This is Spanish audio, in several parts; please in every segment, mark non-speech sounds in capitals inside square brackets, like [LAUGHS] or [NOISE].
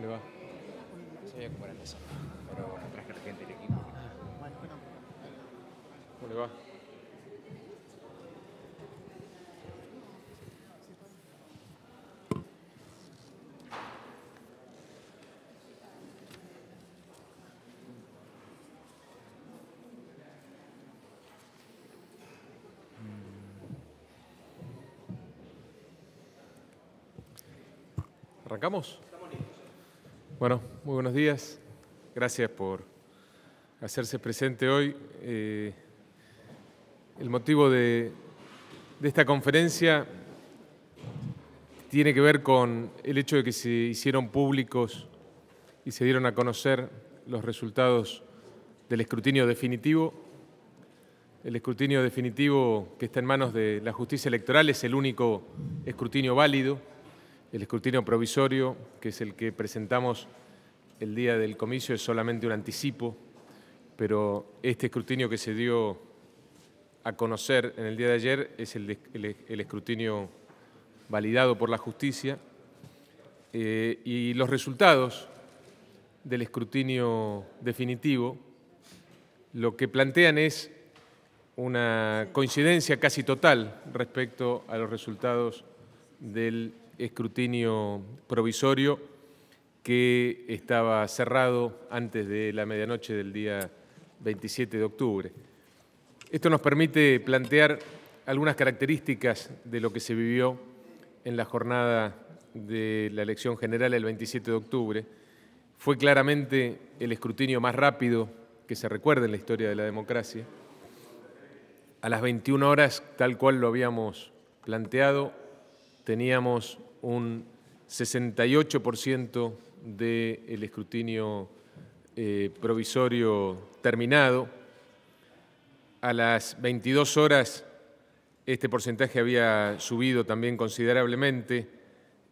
¿Cómo le va? No sabía cómo era eso, pero traje la gente del equipo. ¿Cómo le va? ¿Arrancamos? Bueno, muy buenos días. Gracias por hacerse presente hoy. Eh, el motivo de, esta conferencia tiene que ver con el hecho de que se hicieron públicos y se dieron a conocer los resultados del escrutinio definitivo. El escrutinio definitivo que está en manos de la justicia electoral es el único escrutinio válido el escrutinio provisorio, que es el que presentamos el día del comicio, es solamente un anticipo, pero este escrutinio que se dio a conocer en el día de ayer es el, escrutinio validado por la justicia eh, y los resultados del escrutinio definitivo lo que plantean es una coincidencia casi total respecto a los resultados del escrutinio provisorio que estaba cerrado antes de la medianoche del día 27 de octubre. Esto nos permite plantear algunas características de lo que se vivió en la jornada de la elección general el 27 de octubre. Fue claramente el escrutinio más rápido que se recuerda en la historia de la democracia. A las 21 horas, tal cual lo habíamos planteado, teníamos un 68% del escrutinio eh, provisorio terminado. A las 22 horas este porcentaje había subido también considerablemente,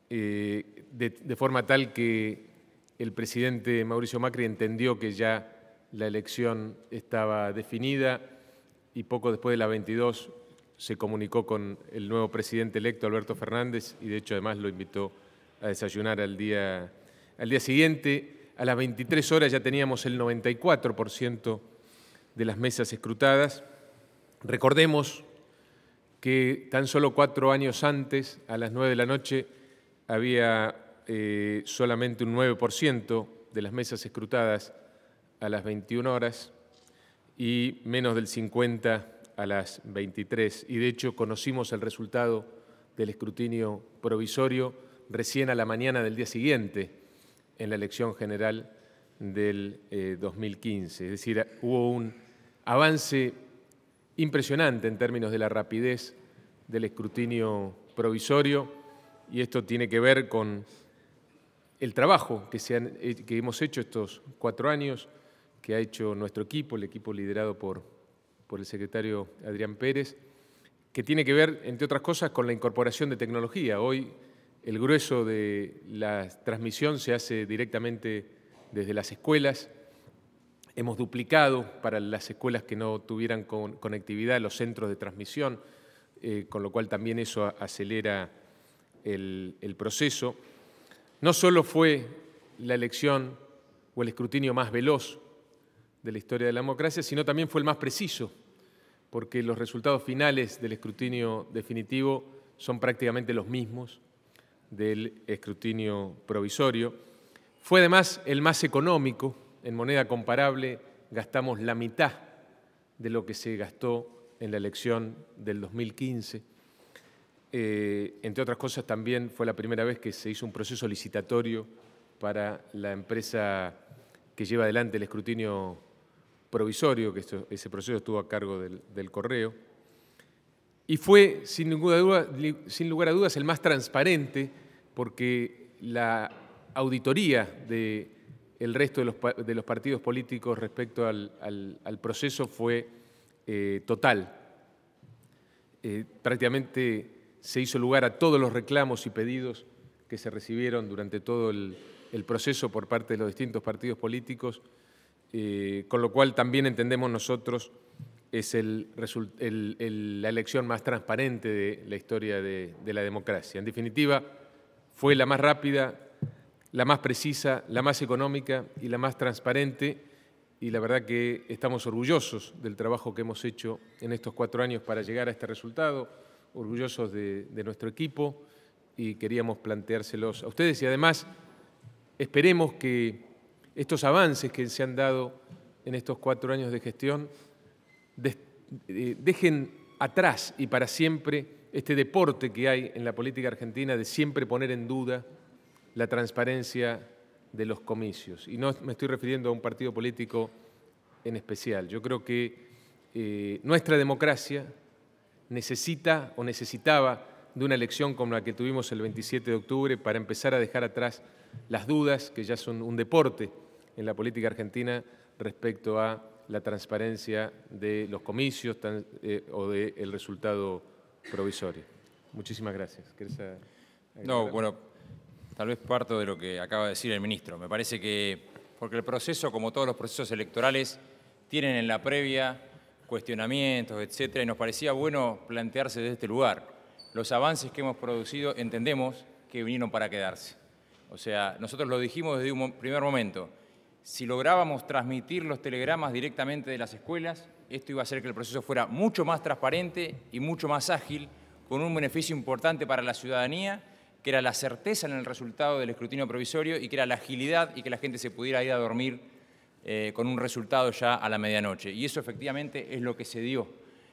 eh, de, de forma tal que el presidente Mauricio Macri entendió que ya la elección estaba definida y poco después de las 22 se comunicó con el nuevo presidente electo, Alberto Fernández, y de hecho además lo invitó a desayunar al día, día siguiente. A las 23 horas ya teníamos el 94% de las mesas escrutadas. Recordemos que tan solo cuatro años antes, a las 9 de la noche, había eh, solamente un 9% de las mesas escrutadas a las 21 horas y menos del 50% a las 23 y de hecho conocimos el resultado del escrutinio provisorio recién a la mañana del día siguiente en la elección general del 2015. Eh, es decir, hubo un avance impresionante en términos de la rapidez del escrutinio provisorio y esto tiene que ver con el trabajo que, se eh, que hemos hecho estos cuatro años, que ha hecho nuestro equipo, el equipo liderado por por el secretario Adrián Pérez, que tiene que ver, entre otras cosas, con la incorporación de tecnología. Hoy el grueso de la transmisión se hace directamente desde las escuelas. Hemos duplicado para las escuelas que no tuvieran conectividad los centros de transmisión, eh, con lo cual también eso acelera el, el proceso. No solo fue la elección o el escrutinio más veloz de la historia de la democracia, sino también fue el más preciso, porque los resultados finales del escrutinio definitivo son prácticamente los mismos del escrutinio provisorio. Fue además el más económico, en moneda comparable gastamos la mitad de lo que se gastó en la elección del 2015. Eh, entre otras cosas, también fue la primera vez que se hizo un proceso licitatorio para la empresa que lleva adelante el escrutinio provisorio, que ese proceso estuvo a cargo del, correo, y fue sin, lugar a dudas el más transparente porque la auditoría del resto de los, partidos políticos respecto al, proceso fue eh, total. Eh, prácticamente se hizo lugar a todos los reclamos y pedidos que se recibieron durante todo el proceso por parte de los distintos partidos políticos eh, con lo cual también entendemos nosotros es la elección más transparente de la historia de, la democracia. En definitiva, fue la más rápida, la más precisa, la más económica y la más transparente. Y la verdad que estamos orgullosos del trabajo que hemos hecho en estos cuatro años para llegar a este resultado, orgullosos de, de nuestro equipo y queríamos planteárselos a ustedes. Y además esperemos que estos avances que se han dado en estos cuatro años de gestión eh, dejen atrás y para siempre este deporte que hay en la política argentina de siempre poner en duda la transparencia de los comicios. Y no me estoy refiriendo a un partido político en especial. Yo creo que eh, nuestra democracia necesita o necesitaba de una elección como la que tuvimos el 27 de octubre para empezar a dejar atrás las dudas, que ya son un deporte en la política argentina respecto a la transparencia de los comicios eh, o del resultado provisorio. Muchísimas gracias. No, bueno, tal vez parto de lo que acaba de decir el ministro. Me parece que, porque el proceso, como todos los procesos electorales, tienen en la previa cuestionamientos, etcétera, y nos parecía bueno plantearse desde este lugar. Los avances que hemos producido entendemos que vinieron para quedarse. O sea, nosotros lo dijimos desde un primer momento si lográbamos transmitir los telegramas directamente de las escuelas, esto iba a hacer que el proceso fuera mucho más transparente y mucho más ágil, con un beneficio importante para la ciudadanía, que era la certeza en el resultado del escrutinio provisorio y que era la agilidad y que la gente se pudiera ir a dormir eh, con un resultado ya a la medianoche. Y eso efectivamente es lo que se dio.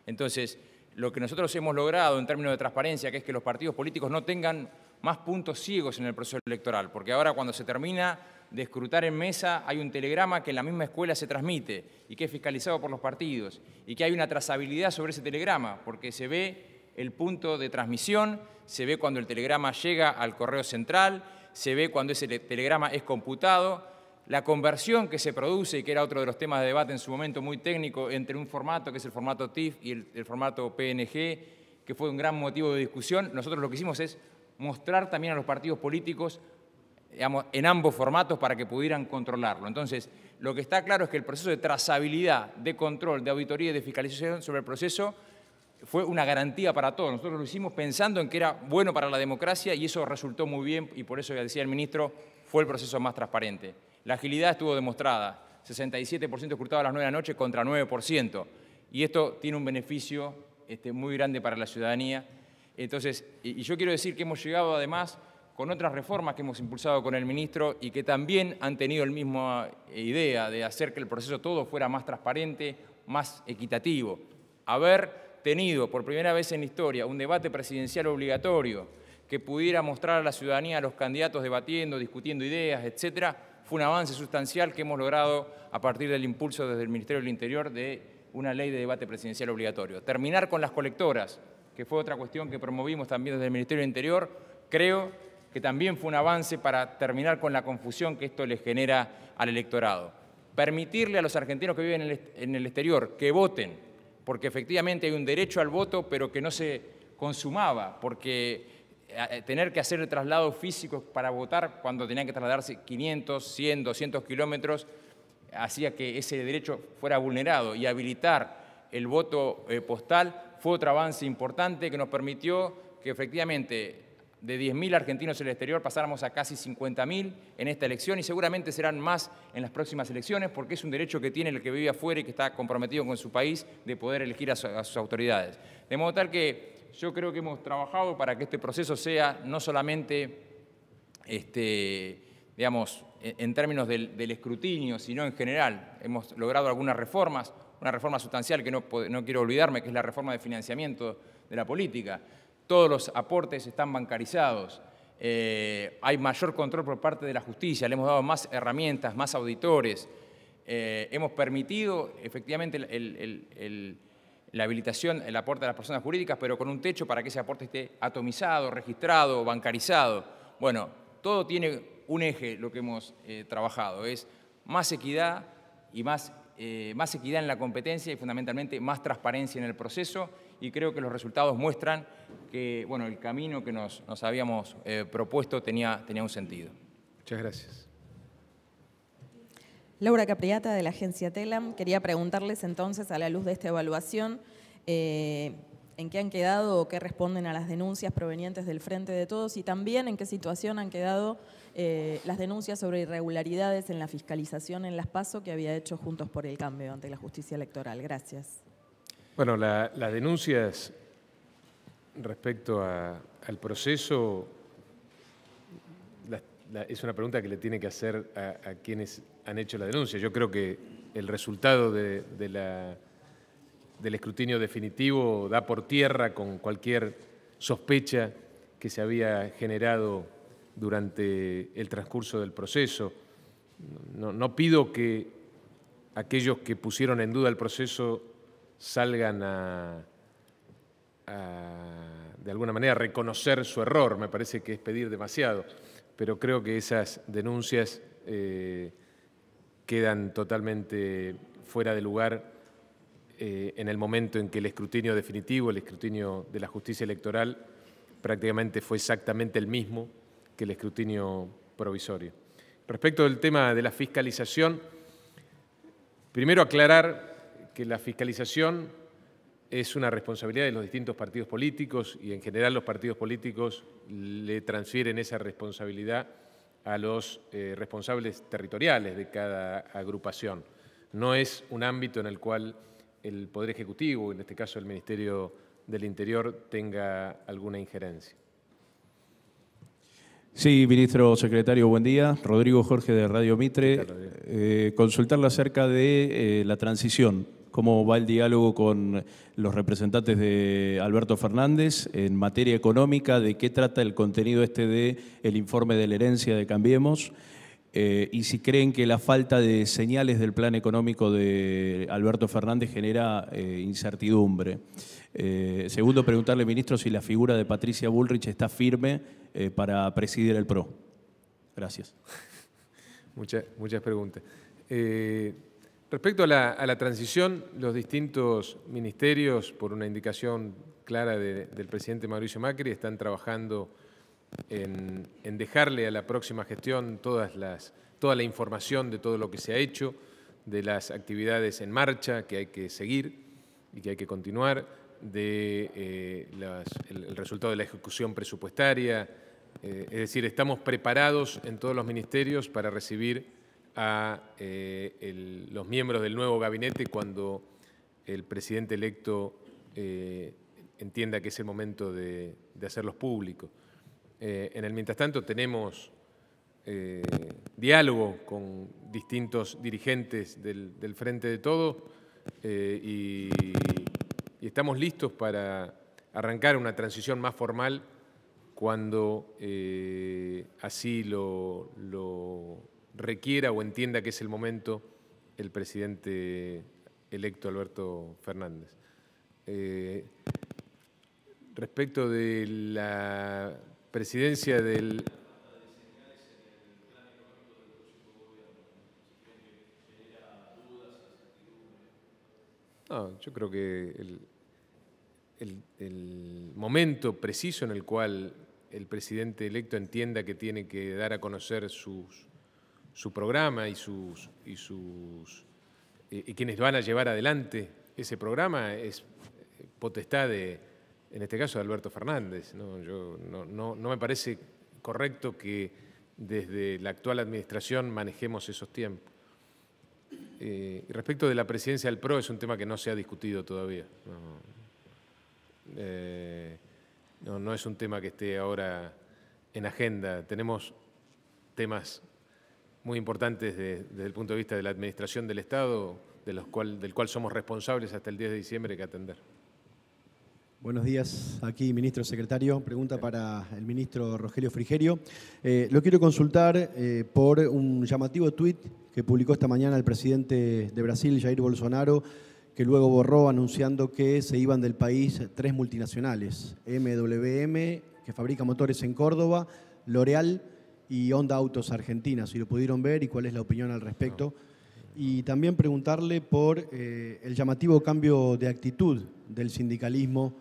Entonces, lo que nosotros hemos logrado en términos de transparencia, que es que los partidos políticos no tengan más puntos ciegos en el proceso electoral, porque ahora cuando se termina de escrutar en mesa hay un telegrama que en la misma escuela se transmite y que es fiscalizado por los partidos y que hay una trazabilidad sobre ese telegrama porque se ve el punto de transmisión, se ve cuando el telegrama llega al correo central, se ve cuando ese telegrama es computado, la conversión que se produce, y que era otro de los temas de debate en su momento muy técnico, entre un formato que es el formato TIFF y el, el formato PNG, que fue un gran motivo de discusión, nosotros lo que hicimos es mostrar también a los partidos políticos en ambos formatos para que pudieran controlarlo. Entonces, lo que está claro es que el proceso de trazabilidad, de control, de auditoría y de fiscalización sobre el proceso fue una garantía para todos. Nosotros lo hicimos pensando en que era bueno para la democracia y eso resultó muy bien y por eso, ya decía el ministro, fue el proceso más transparente. La agilidad estuvo demostrada, 67% escrutado a las 9 de la noche contra 9%. Y esto tiene un beneficio este, muy grande para la ciudadanía. Entonces, y yo quiero decir que hemos llegado además con otras reformas que hemos impulsado con el ministro y que también han tenido la misma eh, idea de hacer que el proceso todo fuera más transparente, más equitativo. Haber tenido por primera vez en la historia un debate presidencial obligatorio que pudiera mostrar a la ciudadanía a los candidatos debatiendo, discutiendo ideas, etcétera, fue un avance sustancial que hemos logrado a partir del impulso desde el Ministerio del Interior de una ley de debate presidencial obligatorio. Terminar con las colectoras, que fue otra cuestión que promovimos también desde el Ministerio del Interior, creo que también fue un avance para terminar con la confusión que esto les genera al electorado. Permitirle a los argentinos que viven en el exterior que voten, porque efectivamente hay un derecho al voto, pero que no se consumaba, porque eh, eh, tener que hacer el traslado físico para votar cuando tenían que trasladarse 500, 100, 200 kilómetros, hacía que ese derecho fuera vulnerado y habilitar el voto eh, postal fue otro avance importante que nos permitió que efectivamente de 10.000 argentinos en el exterior pasáramos a casi 50.000 en esta elección y seguramente serán más en las próximas elecciones porque es un derecho que tiene el que vive afuera y que está comprometido con su país de poder elegir a, sus autoridades. De modo tal que yo creo que hemos trabajado para que este proceso sea no solamente, este, digamos, en términos del, escrutinio, sino en general. Hemos logrado algunas reformas, una reforma sustancial que no, no quiero olvidarme, que es la reforma de financiamiento de la política todos los aportes están bancarizados, eh, hay mayor control por parte de la justicia, le hemos dado más herramientas, más auditores, eh, hemos permitido efectivamente la habilitación, el aporte de las personas jurídicas, pero con un techo para que ese aporte esté atomizado, registrado, bancarizado. Bueno, todo tiene un eje lo que hemos eh, trabajado, es más equidad y más eh, más equidad en la competencia y fundamentalmente más transparencia en el proceso y creo que los resultados muestran que bueno, el camino que nos, nos habíamos eh, propuesto tenía, tenía un sentido. Muchas gracias. Laura Capriata de la agencia TELAM, quería preguntarles entonces a la luz de esta evaluación eh, en qué han quedado o qué responden a las denuncias provenientes del Frente de Todos y también en qué situación han quedado eh, las denuncias sobre irregularidades en la fiscalización en las PASO que había hecho Juntos por el Cambio ante la justicia electoral. Gracias. Bueno, las denuncias respecto al proceso es una pregunta que le tiene que hacer a, quienes han hecho la denuncia. Yo creo que el resultado de, del escrutinio definitivo da por tierra con cualquier sospecha que se había generado durante el transcurso del proceso. No, pido que aquellos que pusieron en duda el proceso salgan a, de alguna manera, reconocer su error. Me parece que es pedir demasiado, pero creo que esas denuncias eh, quedan totalmente fuera de lugar eh, en el momento en que el escrutinio definitivo, el escrutinio de la justicia electoral, prácticamente fue exactamente el mismo que el escrutinio provisorio. Respecto del tema de la fiscalización, primero aclarar que la fiscalización es una responsabilidad de los distintos partidos políticos y en general los partidos políticos le transfieren esa responsabilidad a los eh, responsables territoriales de cada agrupación. No es un ámbito en el cual el Poder Ejecutivo, en este caso el Ministerio del Interior, tenga alguna injerencia. Sí, ministro secretario, buen día. Rodrigo Jorge de Radio Mitre. Eh, consultarle acerca de eh, la transición, cómo va el diálogo con los representantes de Alberto Fernández en materia económica, de qué trata el contenido este de informe de la herencia de Cambiemos. Eh, y si creen que la falta de señales del plan económico de Alberto Fernández genera eh, incertidumbre. Eh, segundo, preguntarle, ministro, si la figura de Patricia Bullrich está firme eh, para presidir el PRO. Gracias. [LAUGHS] Muchas, muchas preguntas. Eh, respecto a la, transición, los distintos ministerios, por una indicación clara del presidente Mauricio Macri, están trabajando en, dejarle a la próxima gestión todas las, toda la información de todo lo que se ha hecho, de las actividades en marcha que hay que seguir y que hay que continuar del de, eh, resultado de la ejecución presupuestaria. Eh, es decir, estamos preparados en todos los ministerios para recibir a eh, los miembros del nuevo gabinete cuando el presidente electo entienda que es el momento de, hacerlos públicos. en el mientras tanto tenemos diálogo con distintos dirigentes del, del Frente de Todo y y estamos listos para arrancar una transición más formal cuando eh, así lo, requiera o entienda que es el momento el presidente electo Alberto Fernández. Eh, respecto de la presidencia del... No, ah, yo creo que el, momento preciso en el cual el presidente electo entienda que tiene que dar a conocer sus, su programa y sus y sus eh, y quienes van a llevar adelante ese programa es eh, potestad de en este caso de Alberto Fernández no yo no, me parece correcto que desde la actual administración manejemos esos tiempos eh, respecto de la presidencia del PRO es un tema que no se ha discutido todavía eh, no, es un tema que esté ahora en agenda. Tenemos temas muy importantes desde el punto de vista de la administración del Estado, de los del cual somos responsables hasta el 10 de diciembre que atender. Buenos días, aquí ministro secretario. Pregunta para el ministro Rogelio Frigerio. Eh, lo quiero consultar eh, por un llamativo tuit que publicó esta mañana el presidente de Brasil, Jair Bolsonaro, que luego borró anunciando que se iban del país tres multinacionales, MWM, que fabrica motores en Córdoba, L'Oreal y Honda Autos Argentina, si lo pudieron ver y cuál es la opinión al respecto. Y también preguntarle por eh, el llamativo cambio de actitud del sindicalismo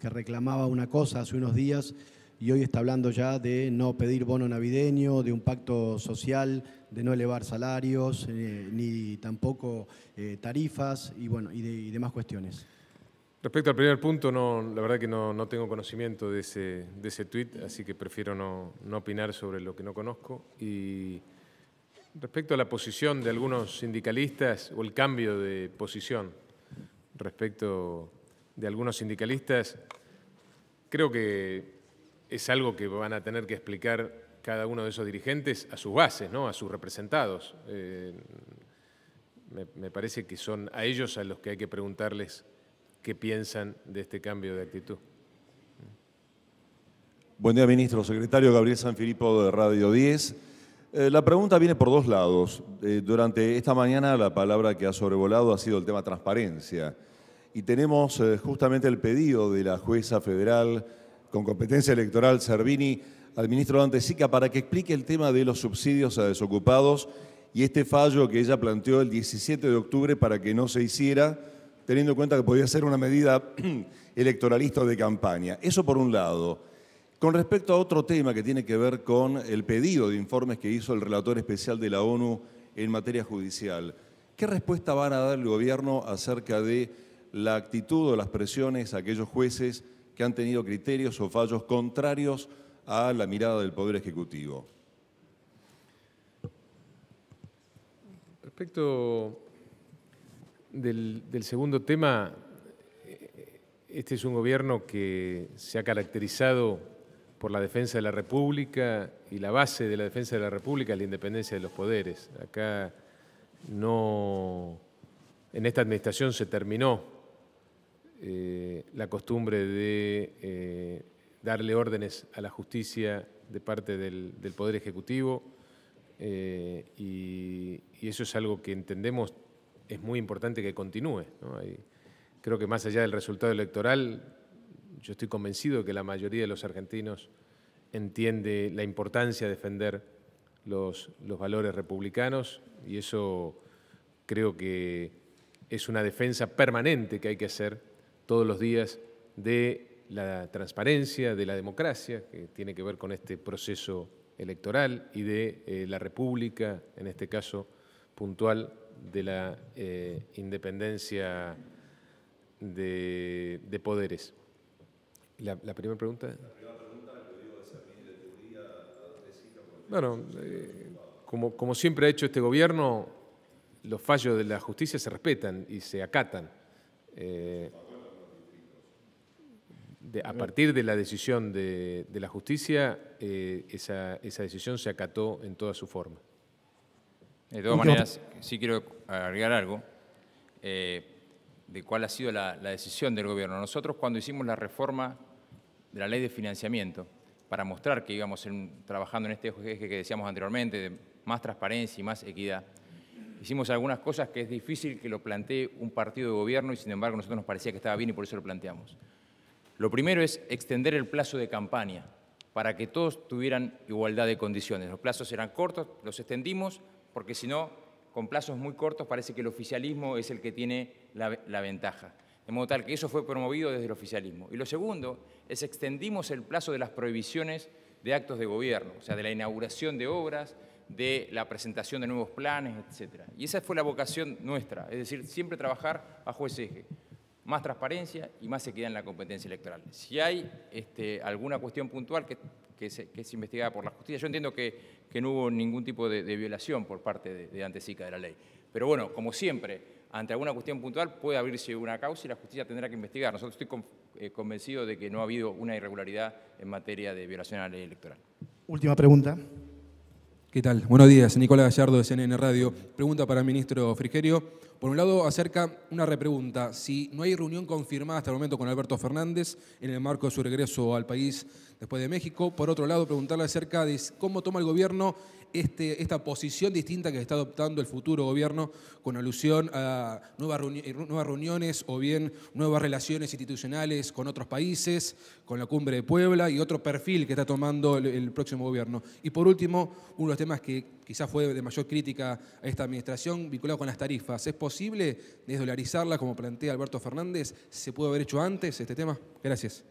que reclamaba una cosa hace unos días y hoy está hablando ya de no pedir bono navideño, de un pacto social, de no elevar salarios, eh, ni tampoco eh, tarifas y, bueno, y, de, demás cuestiones. Respecto al primer punto, no, la verdad que no, tengo conocimiento de ese, de ese tuit, así que prefiero no, no opinar sobre lo que no conozco. Y respecto a la posición de algunos sindicalistas o el cambio de posición respecto de algunos sindicalistas, creo que es algo que van a tener que explicar cada uno de esos dirigentes a sus bases, ¿no? a sus representados. Eh, me, parece que son a ellos a los que hay que preguntarles qué piensan de este cambio de actitud. Buen día, ministro. Secretario Gabriel Sanfilippo de Radio 10. Eh, la pregunta viene por dos lados. Eh, durante esta mañana la palabra que ha sobrevolado ha sido el tema transparencia. Y tenemos justamente el pedido de la jueza federal con competencia electoral Servini, al ministro Dante Sica para que explique el tema de los subsidios a desocupados y este fallo que ella planteó el 17 de octubre para que no se hiciera, teniendo en cuenta que podía ser una medida [CLEARS THROAT] electoralista o de campaña. Eso por un lado. Con respecto a otro tema que tiene que ver con el pedido de informes que hizo el relator especial de la ONU en materia judicial, ¿qué respuesta van a dar el gobierno acerca de la actitud o las presiones a aquellos jueces que han tenido criterios o fallos contrarios a la mirada del Poder Ejecutivo. Respecto del, segundo tema, este es un gobierno que se ha caracterizado por la defensa de la República y la base de la defensa de la República es la independencia de los poderes. Acá no, en esta administración se terminó la costumbre de eh, darle órdenes a la justicia de parte del, Poder Ejecutivo eh, y, eso es algo que entendemos es muy importante que continúe. creo que más allá del resultado electoral, yo estoy convencido de que la mayoría de los argentinos entiende la importancia de defender los valores republicanos y eso creo que es una defensa permanente que hay que hacer todos los días de la transparencia, de la democracia, que tiene que ver con este proceso electoral y de eh, la República, en este caso puntual, de la eh, independencia de, poderes. La, primera pregunta. La primera pregunta Bueno, eh, como, como siempre ha hecho este gobierno, los fallos de la justicia se respetan y se acatan a partir de la decisión de, la justicia, eh, esa, decisión se acató en toda su forma. De todas maneras, sí quiero agregar algo eh, de cuál ha sido la, decisión del gobierno. Nosotros cuando hicimos la reforma de la ley de financiamiento, para mostrar que íbamos trabajando en este eje que decíamos anteriormente, de más transparencia y más equidad, hicimos algunas cosas que es difícil que lo plantee un partido de gobierno y sin embargo a nosotros nos parecía que estaba bien y por eso lo planteamos. Lo primero es extender el plazo de campaña para que todos tuvieran igualdad de condiciones. Los plazos eran cortos, los extendimos, porque si no, con plazos muy cortos parece que el oficialismo es el que tiene la, ventaja. De modo tal que eso fue promovido desde el oficialismo. Y lo segundo es extendimos el plazo de las prohibiciones de actos de gobierno, o sea, de la inauguración de obras, de la presentación de nuevos planes, etc. Y esa fue la vocación nuestra, es decir, siempre trabajar bajo ese eje más transparencia y más equidad en la competencia electoral. Si hay este, alguna cuestión puntual que, es investigada por la justicia, yo entiendo que, no hubo ningún tipo de, violación por parte de, de, Antesica de la ley. Pero bueno, como siempre, ante alguna cuestión puntual puede abrirse una causa y la justicia tendrá que investigar. Nosotros estoy eh, convencido de que no ha habido una irregularidad en materia de violación a la ley electoral. Última pregunta. ¿Qué tal? Buenos días. Nicolás Gallardo de CNN Radio. Pregunta para el ministro Frigerio. Por un lado, acerca una repregunta. Si no hay reunión confirmada hasta el momento con Alberto Fernández en el marco de su regreso al país después de México. Por otro lado, preguntarle acerca de cómo toma el gobierno este, esta posición distinta que está adoptando el futuro gobierno con alusión a eh, nuevas, reuniones o bien nuevas relaciones institucionales con otros países, con la cumbre de Puebla y otro perfil que está tomando el, próximo gobierno. Y por último, uno de los temas que quizás fue de mayor crítica a esta administración vinculado con las tarifas. ¿Es posible desdolarizarla como plantea Alberto Fernández? ¿Se pudo haber hecho antes este tema? Gracias.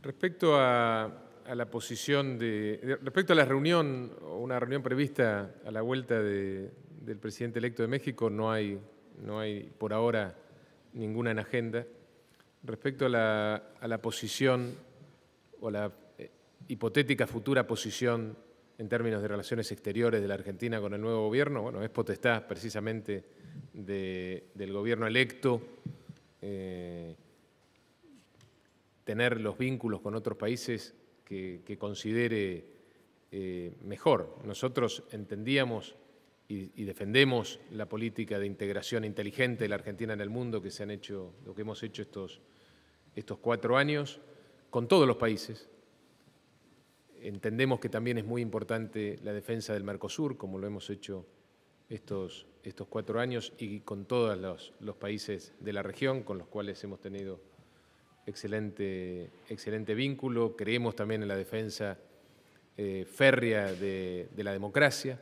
Respecto a, a la posición de, Respecto a la reunión, o una reunión prevista a la vuelta de, del presidente electo de México, no hay, no hay por ahora ninguna en agenda. Respecto a la, a la posición o la eh, hipotética futura posición en términos de relaciones exteriores de la Argentina con el nuevo gobierno, bueno, es potestad precisamente del gobierno electo eh, tener los vínculos con otros países que, considere eh, mejor. Nosotros entendíamos y, defendemos la política de integración inteligente de la Argentina en el mundo que se han hecho, lo que hemos hecho estos, estos cuatro años, con todos los países. Entendemos que también es muy importante la defensa del Mercosur, como lo hemos hecho estos, estos cuatro años, y con todos los países de la región con los cuales hemos tenido excelente, excelente vínculo. Creemos también en la defensa eh, férrea de, la democracia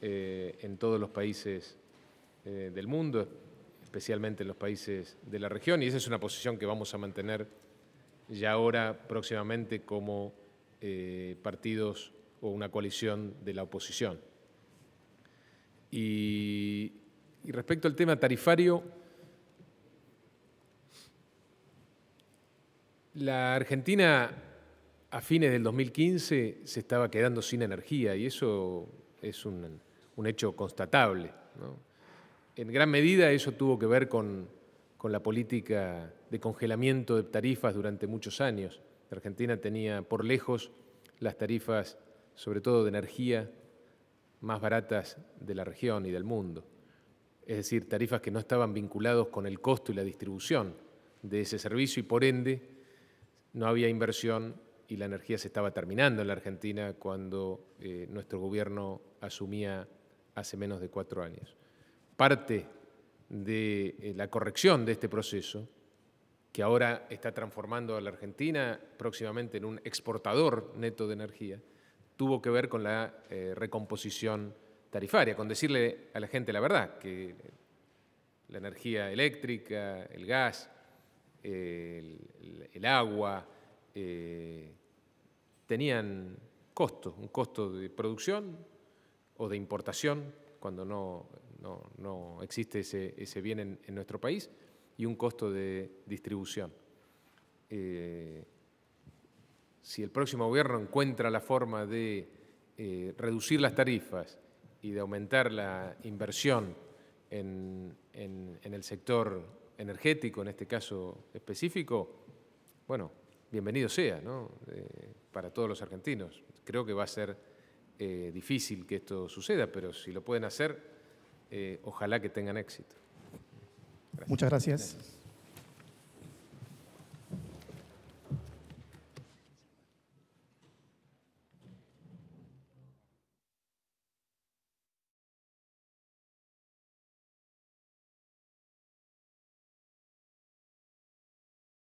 eh, en todos los países eh, del mundo, especialmente en los países de la región, y esa es una posición que vamos a mantener ya ahora próximamente como partidos o una coalición de la oposición. y respecto al tema tarifario, La Argentina a fines del 2015 se estaba quedando sin energía y eso es un, hecho constatable. En gran medida eso tuvo que ver con, la política de congelamiento de tarifas durante muchos años. La Argentina tenía por lejos las tarifas, sobre todo de energía, más baratas de la región y del mundo. Es decir, tarifas que no estaban vinculados con el costo y la distribución de ese servicio y por ende no había inversión y la energía se estaba terminando en la Argentina cuando eh, nuestro gobierno asumía hace menos de cuatro años. Parte de eh, la corrección de este proceso, que ahora está transformando a la Argentina próximamente en un exportador neto de energía, tuvo que ver con la eh, recomposición tarifaria, con decirle a la gente la verdad, que la energía eléctrica, el gas, el, agua, eh, tenían costos, un costo de producción o de importación, cuando no, no, existe ese, bien en, nuestro país, y un costo de distribución. Eh, si el próximo gobierno encuentra la forma de eh, reducir las tarifas y de aumentar la inversión en, en el sector energético en este caso específico, bueno, bienvenido sea, eh, para todos los argentinos. Creo que va a ser eh, difícil que esto suceda, pero si lo pueden hacer, eh, ojalá que tengan éxito. Muchas gracias.